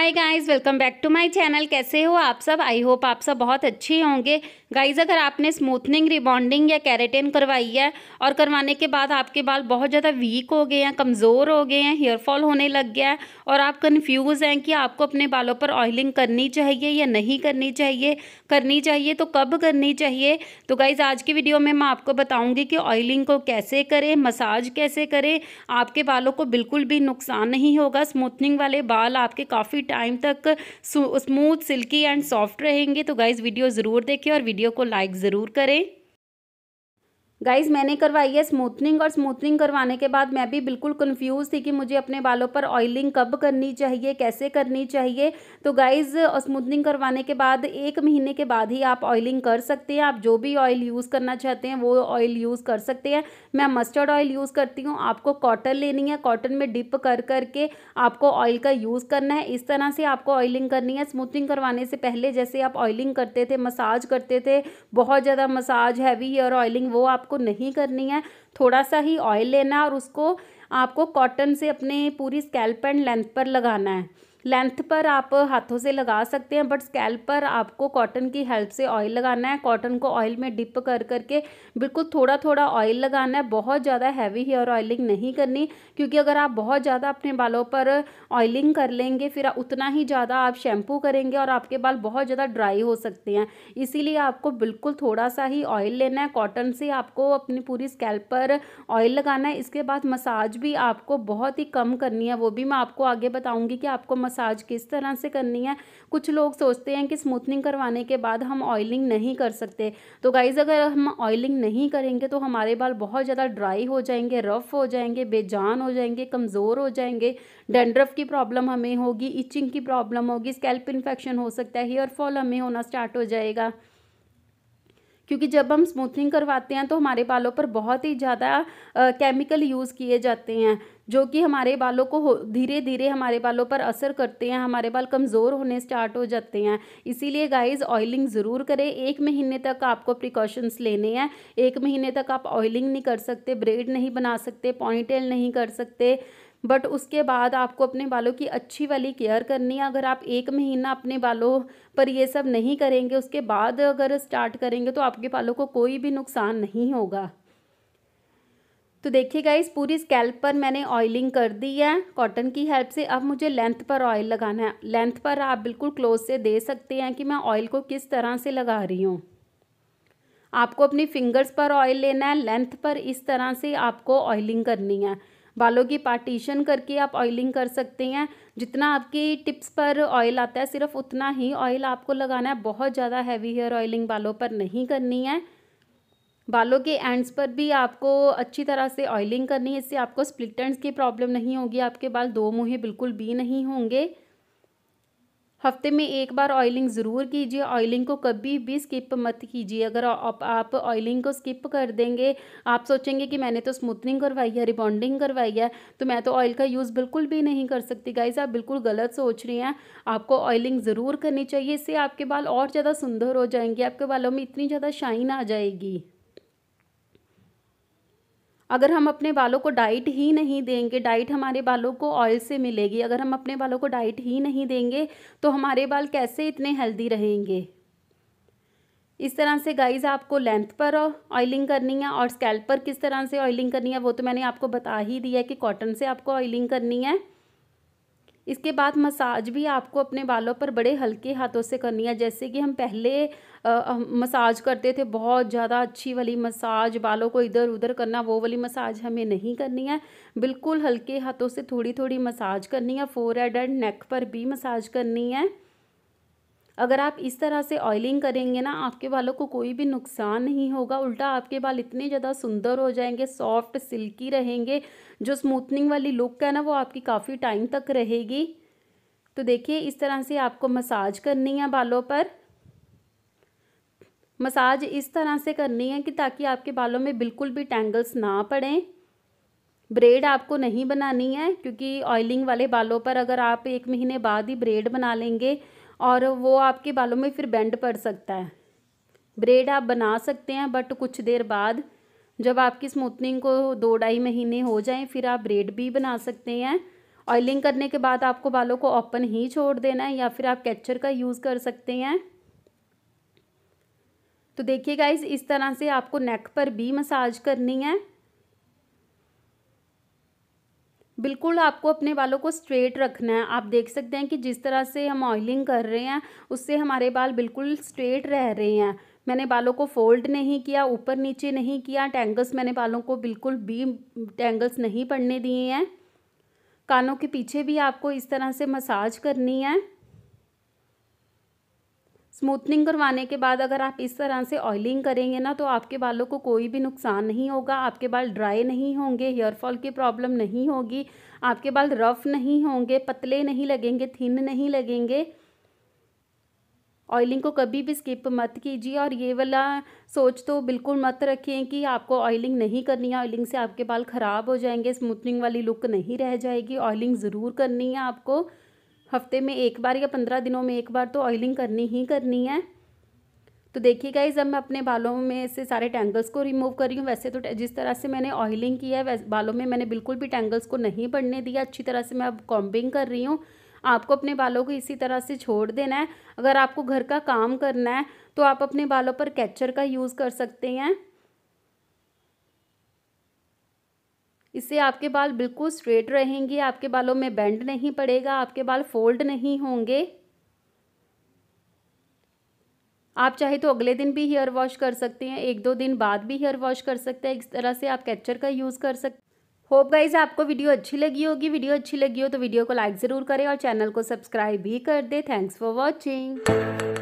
hi guys welcome back to my channel कैसे हो आप सब आई होप आप सब बहुत अच्छे होंगे गाइस अगर आपने स्मूथनिंग रिबॉन्डिंग या कैरेटिन करवाई है और करवाने के बाद आपके बाल बहुत ज़्यादा वीक हो गए हैं कमज़ोर हो गए हैं हेयर फॉल होने लग गया है और आप कंफ्यूज हैं कि आपको अपने बालों पर ऑयलिंग करनी चाहिए या नहीं करनी चाहिए करनी चाहिए तो कब करनी चाहिए तो गाइज़ आज की वीडियो में मैं आपको बताऊँगी कि ऑयलिंग को कैसे करें मसाज कैसे करें आपके बालों को बिल्कुल भी नुकसान नहीं होगा स्मूथनिंग वाले बाल आपके काफ़ी टाइम तक स्मूथ सिल्की एंड सॉफ्ट रहेंगे तो गाइज़ वीडियो ज़रूर देखें और वीडियो को लाइक ज़रूर करें गाइज मैंने करवाई है स्मूथनिंग और स्मूथनिंग करवाने के बाद मैं भी बिल्कुल कंफ्यूज थी कि मुझे अपने बालों पर ऑयलिंग कब करनी चाहिए कैसे करनी चाहिए तो गाइज स्मूथनिंग करवाने के बाद एक महीने के बाद ही आप ऑयलिंग कर सकते हैं आप जो भी ऑयल यूज़ करना चाहते हैं वो ऑयल यूज़ कर सकते हैं मैं मस्टर्ड ऑयल यूज़ करती हूँ आपको कॉटन लेनी है कॉटन में डिप कर करके आपको ऑयल का यूज़ करना है इस तरह से आपको ऑयलिंग करनी है स्मूथनिंग करवाने से पहले जैसे आप ऑयलिंग करते थे मसाज करते थे बहुत ज़्यादा मसाज हैवी और ऑयलिंग वो आप आपको नहीं करनी है थोड़ा सा ही ऑयल लेना है और उसको आपको कॉटन से अपने पूरी स्कैल्प एंड लेंथ पर लगाना है लेंथ पर आप हाथों से लगा सकते हैं बट स्कैल्प पर आपको कॉटन की हेल्प से ऑयल लगाना है कॉटन को ऑयल में डिप कर करके बिल्कुल थोड़ा थोड़ा ऑयल लगाना है बहुत ज़्यादा हैवी हेयर ऑयलिंग नहीं करनी क्योंकि अगर आप बहुत ज़्यादा अपने बालों पर ऑयलिंग कर लेंगे फिर उतना ही ज़्यादा आप शैम्पू करेंगे और आपके बाल बहुत ज़्यादा ड्राई हो सकते हैं इसीलिए आपको बिल्कुल थोड़ा सा ही ऑयल लेना है कॉटन से आपको अपनी पूरी स्कैल्प पर ऑयल लगाना है इसके बाद मसाज भी आपको बहुत ही कम करनी है वो भी मैं आपको आगे बताऊँगी कि आपको मसाज किस तरह से करनी है कुछ लोग सोचते हैं कि स्मूथनिंग करवाने के बाद हम ऑयलिंग नहीं कर सकते तो गाइज़ अगर हम ऑयलिंग नहीं करेंगे तो हमारे बाल बहुत ज़्यादा ड्राई हो जाएंगे रफ़ हो जाएंगे बेजान हो जाएंगे कमज़ोर हो जाएंगे डेंड्रफ की प्रॉब्लम हमें होगी इचिंग की प्रॉब्लम होगी स्कैल्प इन्फेक्शन हो सकता है हेयरफॉल हमें होना स्टार्ट हो जाएगा क्योंकि जब हम स्मूथनिंग करवाते हैं तो हमारे बालों पर बहुत ही ज़्यादा केमिकल यूज़ किए जाते हैं जो कि हमारे बालों को धीरे धीरे हमारे बालों पर असर करते हैं हमारे बाल कमज़ोर होने स्टार्ट हो जाते हैं इसीलिए गाइस ऑयलिंग ज़रूर करें एक महीने तक आपको प्रिकॉशंस लेने हैं एक महीने तक आप ऑयलिंग नहीं कर सकते ब्रेड नहीं बना सकते पॉइंटेल नहीं कर सकते बट उसके बाद आपको अपने बालों की अच्छी वाली केयर करनी है अगर आप एक महीना अपने बालों पर ये सब नहीं करेंगे उसके बाद अगर स्टार्ट करेंगे तो आपके बालों को कोई भी नुकसान नहीं होगा तो देखिएगा इस पूरी स्कैल्प पर मैंने ऑयलिंग कर दी है कॉटन की हेल्प से अब मुझे लेंथ पर ऑयल लगाना है लेंथ पर आप बिल्कुल क्लोज से दे सकते हैं कि मैं ऑयल को किस तरह से लगा रही हूँ आपको अपनी फिंगर्स पर ऑयल लेना है लेंथ पर इस तरह से आपको ऑयलिंग करनी है बालों की पार्टीशन करके आप ऑयलिंग कर सकते हैं जितना आपकी टिप्स पर ऑयल आता है सिर्फ उतना ही ऑयल आपको लगाना है बहुत ज़्यादा हैवी हेयर ऑयलिंग बालों पर नहीं करनी है बालों के एंड्स पर भी आपको अच्छी तरह से ऑयलिंग करनी है इससे आपको स्प्लिट एंड्स की प्रॉब्लम नहीं होगी आपके बाल दो मुँह बिल्कुल भी नहीं होंगे हफ्ते में एक बार ऑयलिंग ज़रूर कीजिए ऑयलिंग को कभी भी स्किप मत कीजिए अगर आप ऑयलिंग को स्किप कर देंगे आप सोचेंगे कि मैंने तो स्मूथनिंग करवाई है रिबॉन्डिंग करवाई है तो मैं तो ऑयल का यूज़ बिल्कुल भी नहीं कर सकती गाइज आप बिल्कुल गलत सोच रही हैं आपको ऑयलिंग ज़रूर करनी चाहिए इससे आपके बाल और ज़्यादा सुंदर हो जाएंगे आपके बालों में इतनी ज़्यादा शाइन आ जाएगी अगर हम अपने बालों को डाइट ही नहीं देंगे डाइट हमारे बालों को ऑयल से मिलेगी अगर हम अपने बालों को डाइट ही नहीं देंगे तो हमारे बाल कैसे इतने हेल्दी रहेंगे इस तरह से गाइज आपको लेंथ पर ऑयलिंग करनी है और स्कैल्प पर किस तरह से ऑयलिंग करनी है वो तो मैंने आपको बता ही दिया है कि कॉटन से आपको ऑयलिंग करनी है इसके बाद मसाज भी आपको अपने बालों पर बड़े हल्के हाथों से करनी है जैसे कि हम पहले आ, मसाज करते थे बहुत ज़्यादा अच्छी वाली मसाज बालों को इधर उधर करना वो वाली मसाज हमें नहीं करनी है बिल्कुल हल्के हाथों से थोड़ी थोड़ी मसाज करनी है फोर एंड नेक पर भी मसाज करनी है अगर आप इस तरह से ऑयलिंग करेंगे ना आपके बालों को कोई भी नुकसान नहीं होगा उल्टा आपके बाल इतने ज़्यादा सुंदर हो जाएंगे सॉफ्ट सिल्की रहेंगे जो स्मूथनिंग वाली लुक है ना वो आपकी काफ़ी टाइम तक रहेगी तो देखिए इस तरह से आपको मसाज करनी है बालों पर मसाज इस तरह से करनी है कि ताकि आपके बालों में बिल्कुल भी टैंगल्स ना पड़ें ब्रेड आपको नहीं बनानी है क्योंकि ऑयलिंग वाले बालों पर अगर आप एक महीने बाद ही ब्रेड बना लेंगे और वो आपके बालों में फिर बेंड पड़ सकता है ब्रेड आप बना सकते हैं बट कुछ देर बाद जब आपकी स्मूथनिंग को दो ढाई महीने हो जाएं फिर आप ब्रेड भी बना सकते हैं ऑयलिंग करने के बाद आपको बालों को ओपन ही छोड़ देना है या फिर आप कैचर का यूज़ कर सकते हैं तो देखिए गाइज इस तरह से आपको नेक पर भी मसाज करनी है बिल्कुल आपको अपने बालों को स्ट्रेट रखना है आप देख सकते हैं कि जिस तरह से हम ऑयलिंग कर रहे हैं उससे हमारे बाल बिल्कुल स्ट्रेट रह रहे हैं मैंने बालों को फोल्ड नहीं किया ऊपर नीचे नहीं किया टैंगल्स मैंने बालों को बिल्कुल भी टैंगल्स नहीं पड़ने दिए हैं कानों के पीछे भी आपको इस तरह से मसाज करनी है स्मूथनिंग करवाने के बाद अगर आप इस तरह से ऑयलिंग करेंगे ना तो आपके बालों को कोई भी नुकसान नहीं होगा आपके बाल ड्राई नहीं होंगे हेयर फॉल की प्रॉब्लम नहीं होगी आपके बाल रफ़ नहीं होंगे पतले नहीं लगेंगे थिन नहीं लगेंगे ऑयलिंग को कभी भी स्किप मत कीजिए और ये वाला सोच तो बिल्कुल मत रखें कि आपको ऑयलिंग नहीं करनी है ऑयलिंग से आपके बाल ख़राब हो जाएंगे स्मूथनिंग वाली लुक नहीं रह जाएगी ऑयलिंग ज़रूर करनी है आपको हफ्ते में एक बार या पंद्रह दिनों में एक बार तो ऑयलिंग करनी ही करनी है तो देखिए गाइज अब मैं अपने बालों में से सारे टैंगल्स को रिमूव कर रही हूँ वैसे तो जिस तरह से मैंने ऑयलिंग की है बालों में मैंने बिल्कुल भी टैंगल्स को नहीं बढ़ने दिया अच्छी तरह से मैं अब कॉम्बिंग कर रही हूँ आपको अपने बालों को इसी तरह से छोड़ देना है अगर आपको घर का काम करना है तो आप अपने बालों पर कैचर का यूज़ कर सकते हैं इससे आपके बाल बिल्कुल स्ट्रेट रहेंगे आपके बालों में बैंड नहीं पड़ेगा आपके बाल फोल्ड नहीं होंगे आप चाहे तो अगले दिन भी हेयर वॉश कर सकते हैं एक दो दिन बाद भी हेयर वॉश कर सकते हैं इस तरह से आप कैचर का यूज़ कर सकते होप गाइज आपको वीडियो अच्छी लगी होगी वीडियो अच्छी लगी हो तो वीडियो को लाइक ज़रूर करें और चैनल को सब्सक्राइब भी कर दें थैंक्स फॉर वॉचिंग